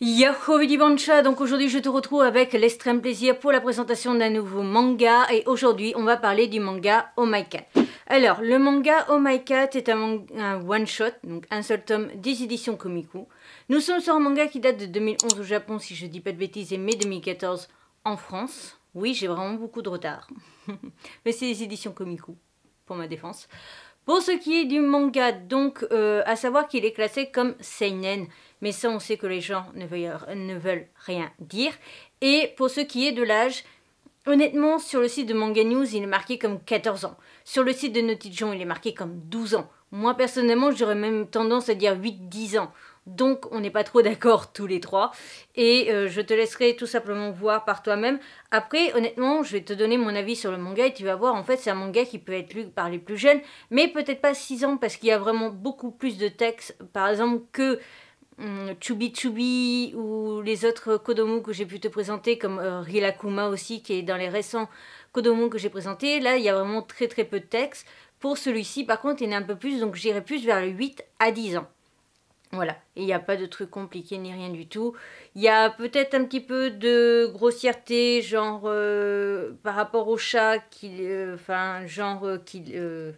Yahoo Bancha, donc aujourd'hui je te retrouve avec l'extrême plaisir pour la présentation d'un nouveau manga et aujourd'hui on va parler du manga Oh My Cat. Alors le manga Oh My Cat est un, one shot, donc un seul tome des éditions Komiku. Nous sommes sur un manga qui date de 2011 au Japon si je dis pas de bêtises et mai 2014 en France. Oui j'ai vraiment beaucoup de retard, mais c'est des éditions Komiku pour ma défense. Pour ce qui est du manga donc euh, à savoir qu'il est classé comme Seinen mais ça on sait que les gens ne veulent, rien dire. Et pour ce qui est de l'âge, honnêtement sur le site de Manga News il est marqué comme 14 ans, sur le site de john il est marqué comme 12 ans. Moi personnellement j'aurais même tendance à dire 8-10 ans. Donc on n'est pas trop d'accord tous les trois. Et euh, je te laisserai tout simplement voir par toi-même. Après, honnêtement, je vais te donner mon avis sur le manga et tu vas voir, en fait, c'est un manga qui peut être lu par les plus jeunes, mais peut-être pas 6 ans parce qu'il y a vraiment beaucoup plus de textes, par exemple, que Chubi Chubi ou les autres Kodomo que j'ai pu te présenter, comme euh, Rilakuma aussi, qui est dans les récents Kodomo que j'ai présentés. Là, il y a vraiment très très peu de texte. Pour celui-ci, par contre, il y en a un peu plus, donc j'irai plus vers les 8 à 10 ans. Voilà, il n'y a pas de truc compliqué ni rien du tout. Il y a peut-être un petit peu de grossièreté, genre euh, par rapport au chat, qui, euh, enfin, genre qui. je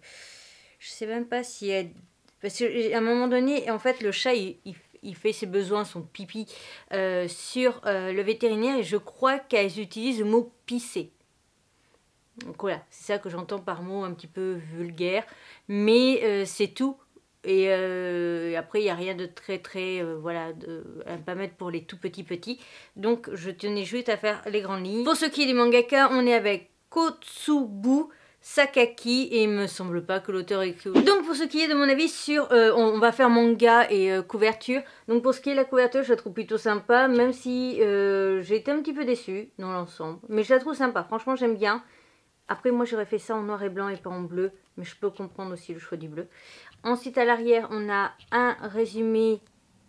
sais même pas si Parce qu'à un moment donné, en fait, le chat, il, il il fait ses besoins, son pipi, euh, sur euh, le vétérinaire et je crois qu'elles utilisent le mot pisser. Donc voilà, c'est ça que j'entends par mot un petit peu vulgaire, mais euh, c'est tout. Et, après, il n'y a rien de très très, voilà, de, pas mettre pour les tout petits petits. Donc je tenais juste à faire les grandes lignes. Pour ce qui est des mangaka, on est avec Kotsubu. Sakaki et il me semble pas que l'auteur est Donc pour ce qui est de mon avis sur, euh, on, va faire manga et euh, couverture. Donc pour ce qui est de la couverture, je la trouve plutôt sympa, même si euh, j'ai été un petit peu déçue dans l'ensemble. Mais je la trouve sympa, franchement j'aime bien. Après moi j'aurais fait ça en noir et blanc et pas en bleu, mais je peux comprendre aussi le choix du bleu. Ensuite à l'arrière on a un résumé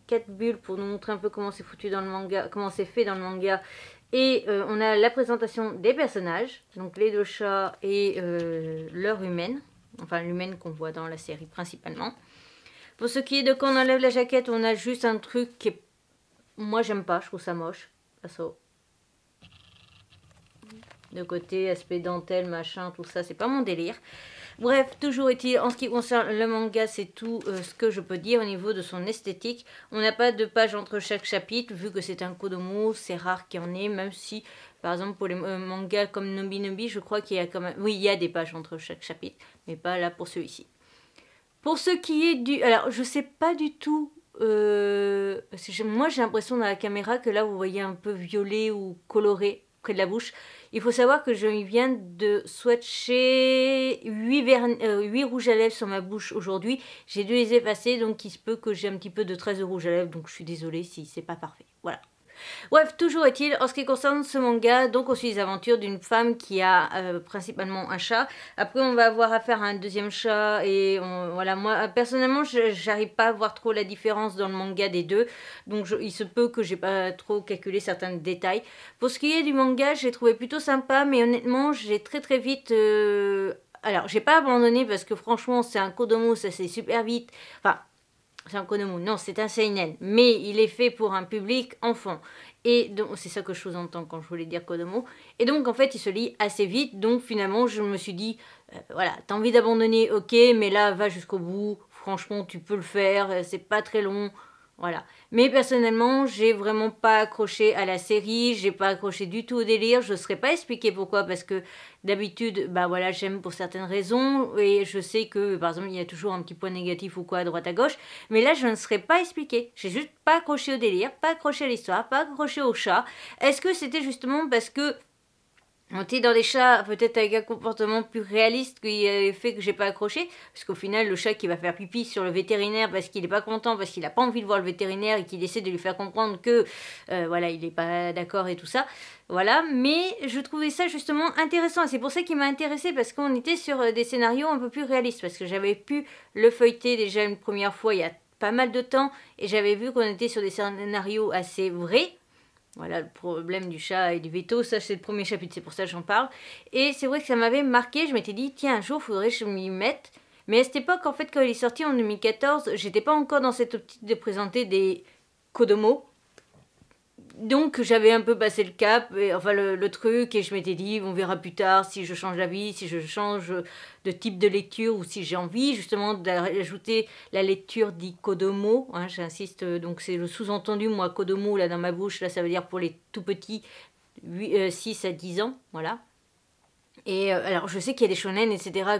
4 bulles pour nous montrer un peu comment c'est foutu dans le manga, comment c'est fait dans le manga et euh, on a la présentation des personnages, donc les deux chats et euh, leur humaine, enfin l'humaine qu'on voit dans la série principalement. Pour ce qui est de quand on enlève la jaquette, on a juste un truc qui est... Moi j'aime pas, je trouve ça moche. De côté, aspect dentelle, machin, tout ça, c'est pas mon délire. Bref, toujours est-il, en ce qui concerne le manga, c'est tout euh, ce que je peux dire au niveau de son esthétique. On n'a pas de page entre chaque chapitre, vu que c'est un Kodomo, c'est rare qu'il y en ait, même si, par exemple, pour les euh, mangas comme Nobi Nobi, je crois qu'il y a quand même... Oui, il y a des pages entre chaque chapitre, mais pas là pour celui-ci. Pour ce qui est du... Alors, je sais pas du tout euh, moi j'ai l'impression dans la caméra que là vous voyez un peu violet ou coloré près de la bouche. Il faut savoir que je viens de swatcher 8, euh, rouges à lèvres sur ma bouche aujourd'hui. J'ai dû les effacer, donc il se peut que j'ai un petit peu de 13 rouges à lèvres, donc je suis désolée si c'est pas parfait. Voilà. Bref, toujours est-il, en ce qui concerne ce manga, donc on suit les aventures d'une femme qui a euh, principalement un chat. Après, on va avoir affaire à un deuxième chat et voilà, moi personnellement, j'arrive pas à voir trop la différence dans le manga des deux, donc il se peut que j'ai pas trop calculé certains détails. Pour ce qui est du manga, j'ai trouvé plutôt sympa, mais honnêtement, j'ai très très vite euh, alors, j'ai pas abandonné parce que franchement, c'est un Kodomo, ça c'est super vite. Enfin, c'est un Kodomo. non, c'est un seinen, mais il est fait pour un public enfant. Et donc, c'est ça que je sous-entends quand je voulais dire Kodomo. Et donc, en fait, il se lit assez vite, donc finalement, je me suis dit, euh, voilà, t'as envie d'abandonner, ok, mais là, va jusqu'au bout, franchement, tu peux le faire, c'est pas très long, voilà. Mais personnellement, j'ai vraiment pas accroché à la série, j'ai pas accroché du tout au délire, je ne serais pas expliqué pourquoi, parce que d'habitude, bah voilà, j'aime pour certaines raisons, et je sais que, par exemple, il y a toujours un petit point négatif ou quoi à droite à gauche, mais là, je ne serais pas expliqué J'ai juste pas accroché au délire, pas accroché à l'histoire, pas accroché au chat. Est-ce que c'était justement parce que on était dans des chats peut-être avec un comportement plus réaliste qui avait euh, fait que j'ai pas accroché, parce qu'au final le chat qui va faire pipi sur le vétérinaire parce qu'il est pas content, parce qu'il a pas envie de voir le vétérinaire et qu'il essaie de lui faire comprendre que euh, voilà il n'est pas d'accord et tout ça, voilà. Mais je trouvais ça justement intéressant et c'est pour ça qu'il m'a intéressé parce qu'on était sur euh, des scénarios un peu plus réalistes parce que j'avais pu le feuilleter déjà une première fois il y a pas mal de temps et j'avais vu qu'on était sur des scénarios assez vrais voilà le problème du chat et du veto, ça c'est le premier chapitre, c'est pour ça que j'en parle. Et c'est vrai que ça m'avait marqué, je m'étais dit, tiens, un jour, faudrait que je m'y mette. Mais à cette époque, en fait, quand il est sorti en 2014, j'étais pas encore dans cette optique de présenter des Kodomo, donc j'avais un peu passé le cap, enfin le, truc, et je m'étais dit, on verra plus tard si je change d'avis, si je change de type de lecture, ou si j'ai envie justement d'ajouter la lecture dit Kodomo, hein, j'insiste, donc c'est le sous-entendu, moi Kodomo, là dans ma bouche, là ça veut dire pour les tout petits, 6 euh, à 10 ans, voilà. Et euh, alors, je sais qu'il y a des shonen, etc.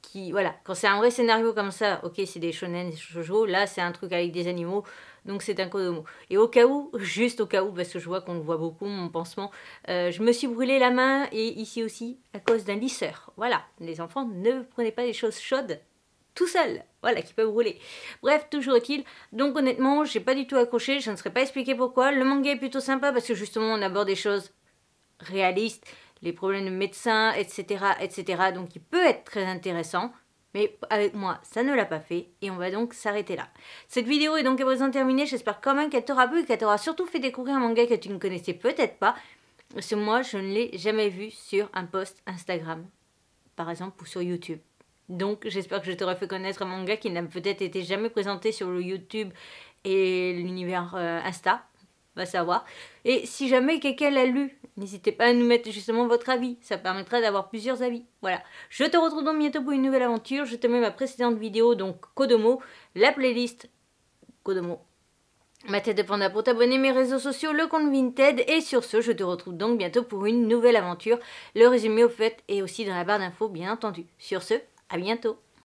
qui, voilà, quand c'est un vrai scénario comme ça, ok, c'est des shonen, des shoujo, là, c'est un truc avec des animaux, donc c'est un kodomo. Et au cas où, juste au cas où, parce que je vois qu'on le voit beaucoup, mon pansement, euh, je me suis brûlé la main et ici aussi à cause d'un lisseur. Voilà, les enfants, ne prenez pas des choses chaudes tout seul, voilà, qui peuvent brûler. Bref, toujours utile, donc honnêtement, j'ai pas du tout accroché, je ne serais pas expliqué pourquoi. Le manga est plutôt sympa parce que justement, on aborde des choses réalistes, les problèmes de médecins, etc., etc. Donc il peut être très intéressant, mais avec moi, ça ne l'a pas fait et on va donc s'arrêter là. Cette vidéo est donc à présent terminée. J'espère quand même qu'elle t'aura plu et qu'elle t'aura surtout fait découvrir un manga que tu ne connaissais peut-être pas. Parce que moi, je ne l'ai jamais vu sur un post Instagram, par exemple, ou sur YouTube. Donc, j'espère que je t'aurai fait connaître un manga qui n'a peut-être été jamais présenté sur le YouTube et l'univers euh, Insta va savoir. Et si jamais quelqu'un l'a lu, n'hésitez pas à nous mettre justement votre avis, ça permettra d'avoir plusieurs avis. Voilà, je te retrouve donc bientôt pour une nouvelle aventure, je te mets ma précédente vidéo, donc Kodomo, la playlist Kodomo. Ma tête de panda pour t'abonner, mes réseaux sociaux, le compte Vinted. Et sur ce, je te retrouve donc bientôt pour une nouvelle aventure. Le résumé au fait est aussi dans la barre d'infos, bien entendu. Sur ce, à bientôt.